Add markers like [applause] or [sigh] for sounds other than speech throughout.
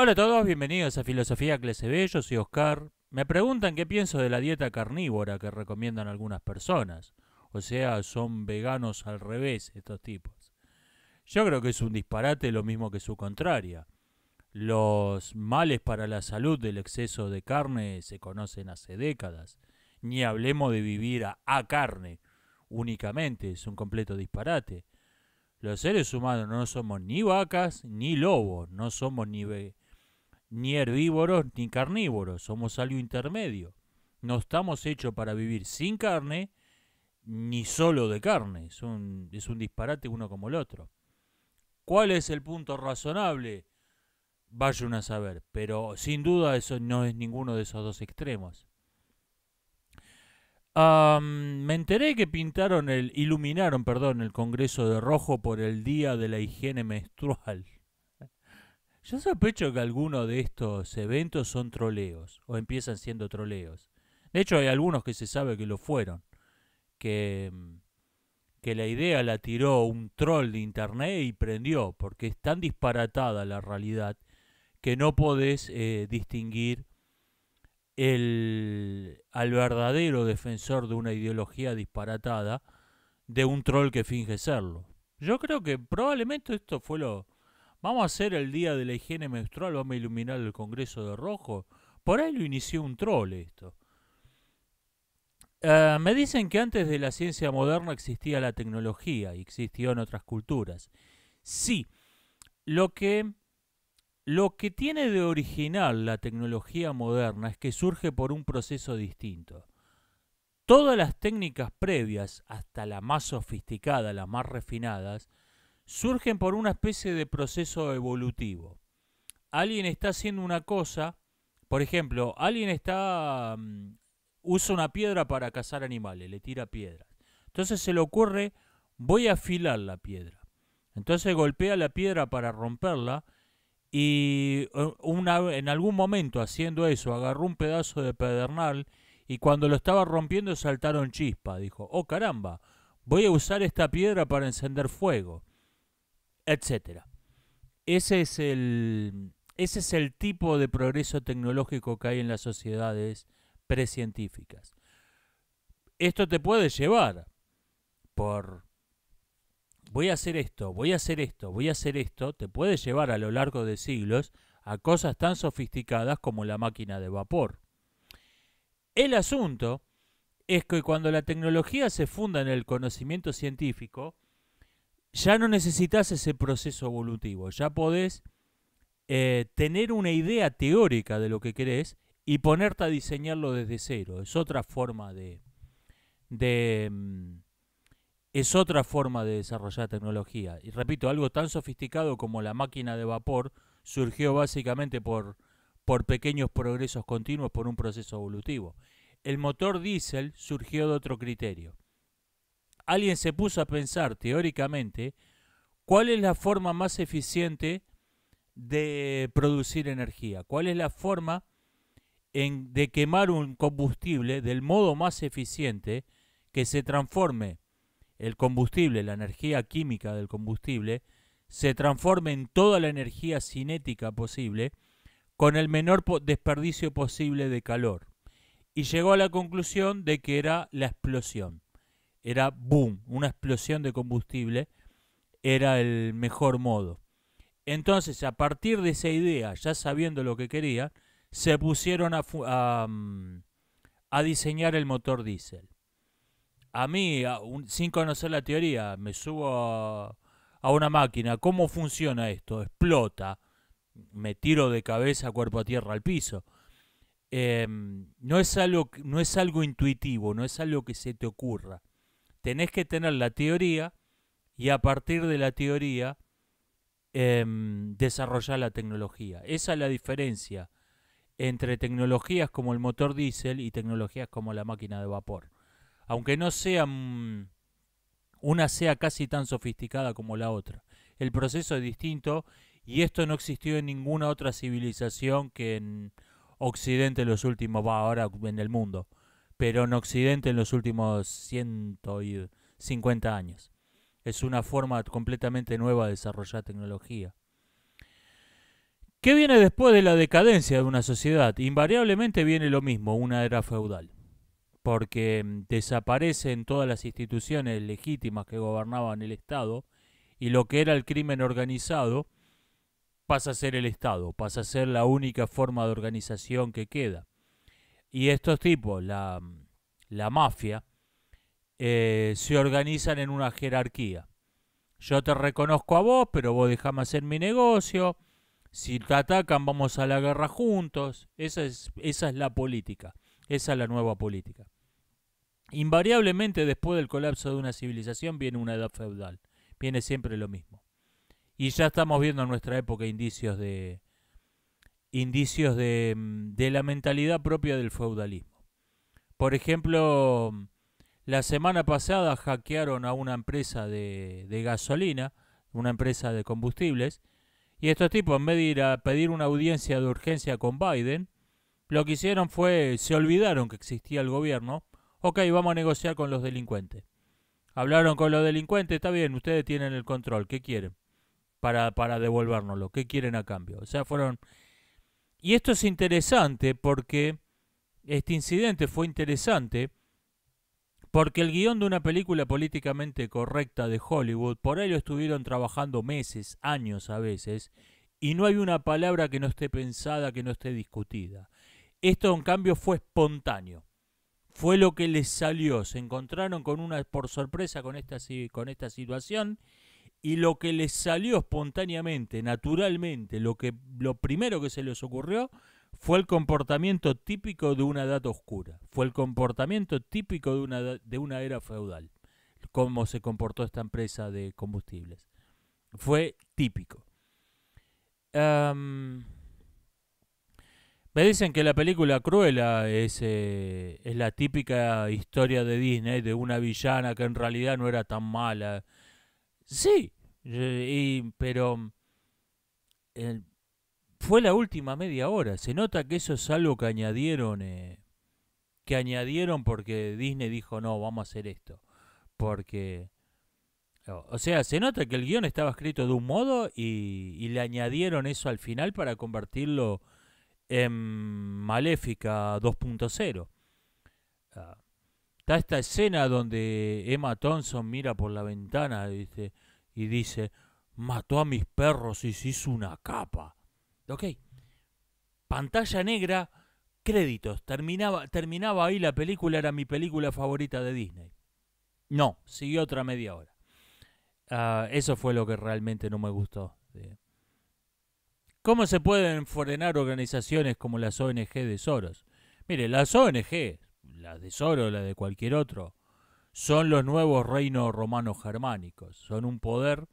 Hola a todos, bienvenidos a Filosofía Clase bellos y Oscar. Me preguntan qué pienso de la dieta carnívora que recomiendan algunas personas. O sea, son veganos al revés estos tipos. Yo creo que es un disparate lo mismo que su contraria. Los males para la salud del exceso de carne se conocen hace décadas. Ni hablemos de vivir a, carne únicamente, es un completo disparate. Los seres humanos no somos ni vacas ni lobos, no somos ni ni herbívoros ni carnívoros, somos algo intermedio. No estamos hechos para vivir sin carne ni solo de carne, es un, disparate uno como el otro. ¿Cuál es el punto razonable? Vaya a saber, pero sin duda eso no es ninguno de esos dos extremos. me enteré que pintaron el, iluminaron, perdón, el Congreso de Rojo por el Día de la Higiene Menstrual. Yo sospecho que algunos de estos eventos son troleos o empiezan siendo troleos. De hecho, hay algunos que se sabe que lo fueron. Que, mm, que la idea la tiró un troll de internet y prendió, porque es tan disparatada la realidad que no podés eh, distinguir el, al verdadero defensor de una ideología disparatada de un troll que finge serlo. Yo creo que probablemente esto fue lo, Vamos a hacer el día de la higiene menstrual, vamos a iluminar el Congreso de Rojo. Por ahí lo inició un troll esto. Eh, me dicen que antes de la ciencia moderna existía la tecnología y existió en otras culturas. Sí, lo que, lo que tiene de original la tecnología moderna es que surge por un proceso distinto. Todas las técnicas previas, hasta la más sofisticada, las más refinadas, surgen por una especie de proceso evolutivo. Alguien está haciendo una cosa, por ejemplo, alguien está mm, usa una piedra para cazar animales, le tira piedras. Entonces se le ocurre, voy a afilar la piedra. Entonces golpea la piedra para romperla y eh, en algún momento haciendo eso agarró un pedazo de pedernal y cuando lo estaba rompiendo saltaron chispas. Dijo, oh caramba, voy a usar esta piedra para encender fuego etcétera. Ese es el, ese es el tipo de progreso tecnológico que hay en las sociedades precientíficas. Esto te puede llevar por voy a hacer esto, voy a hacer esto, voy a hacer esto, te puede llevar a lo largo de siglos a cosas tan sofisticadas como la máquina de vapor. El asunto es que cuando la tecnología se funda en el conocimiento científico, ya no necesitas ese proceso evolutivo, ya podés eh, tener una idea teórica de lo que querés y ponerte a diseñarlo desde cero. Es otra forma de, mm, es otra forma de desarrollar tecnología. Y repito, algo tan sofisticado como la máquina de vapor surgió básicamente por, por pequeños progresos continuos por un proceso evolutivo. El motor diésel surgió de otro criterio alguien se puso a pensar teóricamente cuál es la forma más eficiente de producir energía, cuál es la forma de quemar un combustible del modo más eficiente que se transforme el combustible, la energía química del combustible, se transforme en toda la energía cinética posible con el menor desperdicio posible de calor. Y llegó a la conclusión de que era la explosión era boom, una explosión de combustible, era el mejor modo. Entonces, a partir de esa idea, ya sabiendo lo que quería, se pusieron a, mm, a, diseñar el motor diésel. A mí, sin conocer la teoría, me subo a, una máquina, ¿cómo funciona esto? Explota, me tiro de cabeza, cuerpo a tierra, al piso. Em, no, es algo, no es algo intuitivo, no es algo que se te ocurra tenés que tener la teoría y a partir de la teoría em, desarrollar la tecnología. Esa es la diferencia entre tecnologías como el motor diésel y tecnologías como la máquina de vapor. Aunque no sean mm, una sea casi tan sofisticada como la otra. El proceso es distinto y esto no existió en ninguna otra civilización que en Occidente los últimos, va ahora en el mundo, pero en Occidente en los últimos 150 años. Es una forma completamente nueva de desarrollar tecnología. ¿Qué viene después de la decadencia de una sociedad? Invariablemente viene lo mismo, una era feudal, porque mm, desaparecen todas las instituciones legítimas que gobernaban el Estado y lo que era el crimen organizado pasa a ser el Estado, pasa a ser la única forma de organización que queda y estos tipos, la, la mafia, eh, se organizan en una jerarquía. Yo te reconozco a vos, pero vos dejame hacer mi negocio. Si te atacan, vamos a la guerra juntos. Esa es, esa es la política. Esa es la nueva política. Invariablemente después del colapso de una civilización viene una edad feudal. Viene siempre lo mismo. Y ya estamos viendo en nuestra época indicios de, indicios de, la mentalidad propia del feudalismo. Por ejemplo, la semana pasada hackearon a una empresa de, gasolina, una empresa de combustibles, y estos tipos, en vez de ir a pedir una audiencia de urgencia con Biden, lo que hicieron fue, se olvidaron que existía el gobierno, ok, vamos a negociar con los delincuentes. Hablaron con los delincuentes, está bien, ustedes tienen el control, ¿qué quieren? Para, para devolvérnoslo, ¿qué quieren a cambio? O sea, fueron y esto es interesante porque este incidente fue interesante porque el guión de una película políticamente correcta de Hollywood, por ahí estuvieron trabajando meses, años a veces, y no hay una palabra que no esté pensada, que no esté discutida. Esto, en cambio, fue espontáneo. Fue lo que les salió. Se encontraron con una, por sorpresa con esta, con esta situación y lo que les salió espontáneamente, naturalmente, lo, que, lo primero que se les ocurrió fue el comportamiento típico de una edad oscura, fue el comportamiento típico de una, de una era feudal, cómo se comportó esta empresa de combustibles. Fue típico. me dicen que la película cruela es, eh, es la típica historia de Disney, de una villana que en realidad no era tan mala Sí, eh, pero fue la última media hora. Se nota que eso es algo que añadieron, eh, que añadieron porque Disney dijo, no, vamos a hacer esto. Porque, o sea, se nota que el guión estaba escrito de un modo y, le añadieron eso al final para convertirlo en Maléfica 2.0. Está esta escena donde Emma Thompson mira por la ventana dice y dice, mató a mis perros y se hizo una capa. Ok. Pantalla negra, créditos. Terminaba, terminaba ahí la película, era mi película favorita de Disney. No, siguió otra media hora. Ah, eso fue lo que realmente no me gustó. ¿Cómo se pueden frenar organizaciones como las ONG de Soros? Mire, las ONG las de Soro, la de cualquier otro, son los nuevos reinos romanos germánicos. Son un poder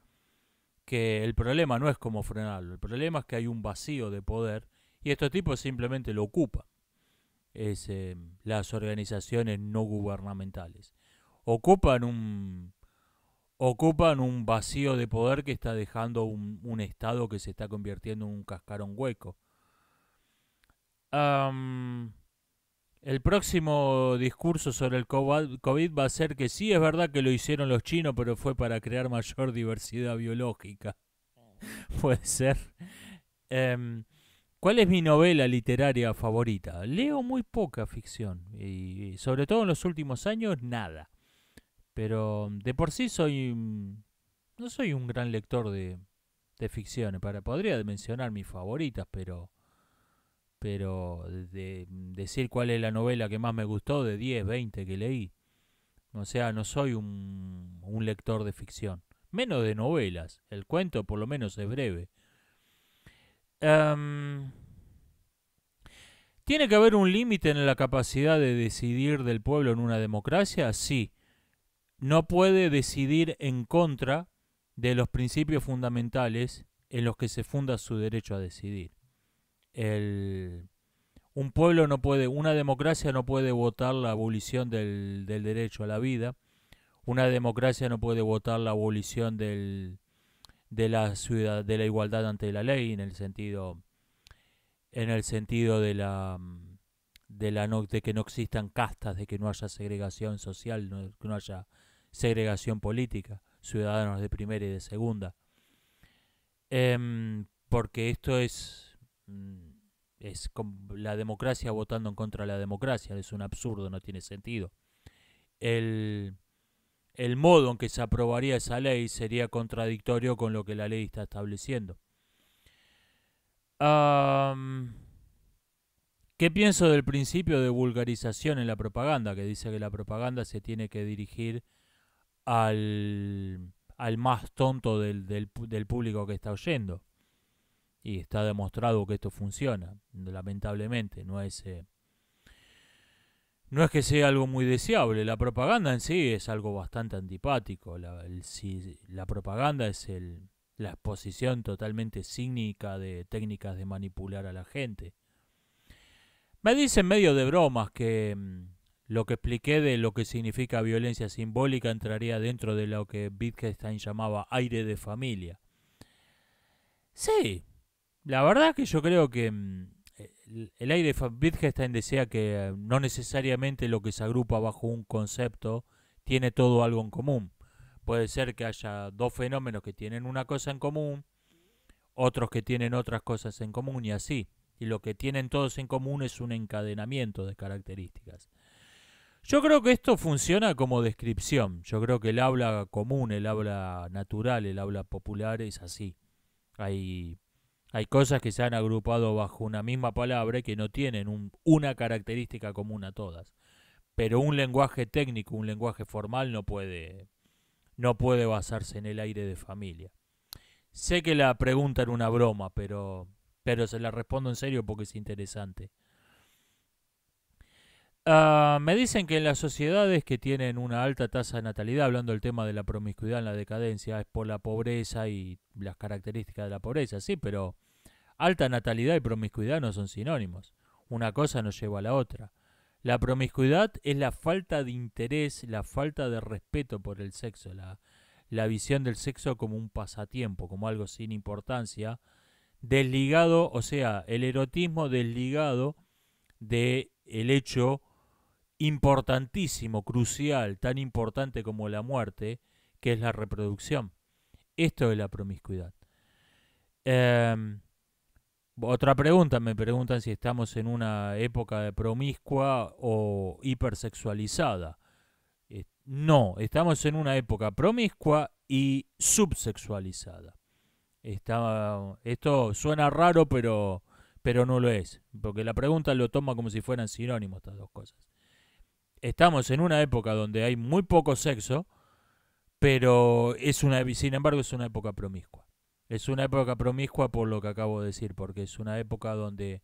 que el problema no es cómo frenarlo, el problema es que hay un vacío de poder y estos tipos simplemente lo ocupan. Es, em, las organizaciones no gubernamentales. Ocupan un, ocupan un vacío de poder que está dejando un, Estado que se está convirtiendo en un cascarón hueco. El próximo discurso sobre el COVID va a ser que sí es verdad que lo hicieron los chinos, pero fue para crear mayor diversidad biológica. [laughs] Puede ser. Em, ¿Cuál es mi novela literaria favorita? Leo muy poca ficción y sobre todo en los últimos años nada. Pero de por sí soy no soy un gran lector de, de ficciones. Para, podría mencionar mis favoritas, pero pero de decir cuál es la novela que más me gustó de 10, 20 que leí. O sea, no soy un, lector de ficción, menos de novelas. El cuento por lo menos es breve. Em, ¿Tiene que haber un límite en la capacidad de decidir del pueblo en una democracia? Sí. No puede decidir en contra de los principios fundamentales en los que se funda su derecho a decidir el, un pueblo no puede, una democracia no puede votar la abolición del, del derecho a la vida, una democracia no puede votar la abolición del, de la ciudad, de la igualdad ante la ley, en el sentido, en el sentido de la de la de que no existan castas, de que no haya segregación social, no, que no haya segregación política, ciudadanos de primera y de segunda. Em, porque esto es Mm, es la democracia votando en contra de la democracia, es un absurdo, no tiene sentido. El, modo en que se aprobaría esa ley sería contradictorio con lo que la ley está estableciendo. ¿Qué pienso del principio de vulgarización en la propaganda? Que dice que la propaganda se tiene que dirigir al, al más tonto del público que está oyendo y está demostrado que esto funciona, lamentablemente, no es... Eh, no es que sea algo muy deseable, la propaganda en sí es algo bastante antipático. La, si, la propaganda es el, la exposición totalmente cínica de técnicas de manipular a la gente. Me dicen medio de bromas que mm, lo que expliqué de lo que significa violencia simbólica entraría dentro de lo que Wittgenstein llamaba aire de familia. Sí, la verdad es que yo creo que mm, el aire de Wittgenstein decía que eh, no necesariamente lo que se agrupa bajo un concepto tiene todo algo en común. Puede ser que haya dos fenómenos que tienen una cosa en común, otros que tienen otras cosas en común y así. Y lo que tienen todos en común es un encadenamiento de características. Yo creo que esto funciona como descripción. Yo creo que el habla común, el habla natural, el habla popular es así. Hay hay cosas que se han agrupado bajo una misma palabra y que no tienen una característica común a todas. Pero un lenguaje técnico, un lenguaje formal no puede, no puede basarse en el aire de familia. Sé que la pregunta era una broma, pero, pero se la respondo en serio porque es interesante. Ah, me dicen que en las sociedades que tienen una alta tasa de natalidad, hablando del tema de la promiscuidad en la decadencia, es por la pobreza y las características de la pobreza, sí, pero alta natalidad y promiscuidad no son sinónimos. Una cosa nos lleva a la otra. La promiscuidad es la falta de interés, la falta de respeto por el sexo, la, la visión del sexo como un pasatiempo, como algo sin importancia, desligado, o sea, el erotismo desligado de el hecho importantísimo, crucial, tan importante como la muerte, que es la reproducción. Esto es la promiscuidad. Em, otra pregunta, me preguntan si estamos en una época promiscua o hipersexualizada. no, estamos en una época promiscua y subsexualizada. esto suena raro, pero, pero no lo es, porque la pregunta lo toma como si fueran sinónimos estas dos cosas estamos en una época donde hay muy poco sexo, pero es una, sin embargo es una época promiscua. Es una época promiscua por lo que acabo de decir, porque es una época donde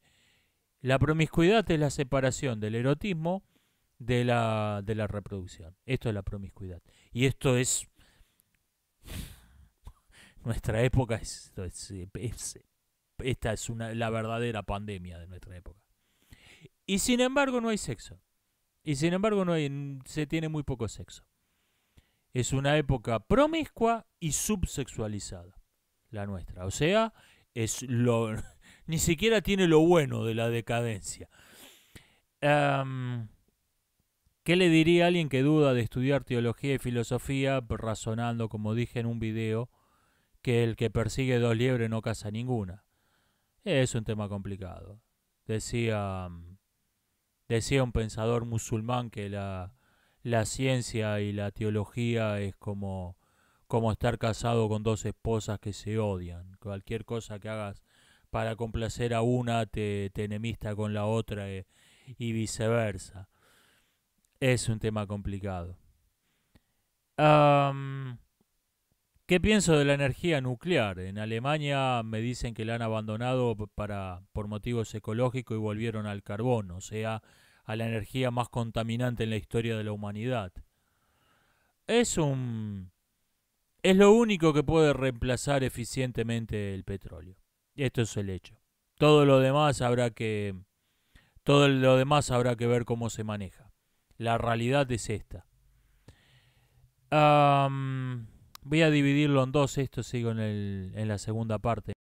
la promiscuidad es la separación del erotismo de la, reproducción. Esto es la promiscuidad. Y esto es... [laughs] Nuestra época es, esta es una, la verdadera pandemia de nuestra época. Y sin embargo no hay sexo. Y sin embargo no se tiene muy poco sexo. Es una época promiscua y subsexualizada, la nuestra. O sea, es lo, [laughs] ni siquiera tiene lo bueno de la decadencia. Em, ¿Qué le diría a alguien que duda de estudiar teología y filosofía razonando, como dije en un video, que el que persigue dos liebres no caza ninguna? Es un tema complicado. Decía em, Decía un pensador musulmán que la, la ciencia y la teología es como, como estar casado con dos esposas que se odian. Cualquier cosa que hagas para complacer a una te, te enemista con la otra eh, y viceversa. Es un tema complicado. ¿Qué pienso de la energía nuclear? En Alemania me dicen que la han abandonado para, por motivos ecológicos y volvieron al carbón, o sea, a la energía más contaminante en la historia de la humanidad. Es un... Es lo único que puede reemplazar eficientemente el petróleo. Esto es el hecho. Todo lo demás habrá que... Todo lo demás habrá que ver cómo se maneja. La realidad es esta. Voy a dividirlo en dos, esto sigo en, el, en la segunda parte.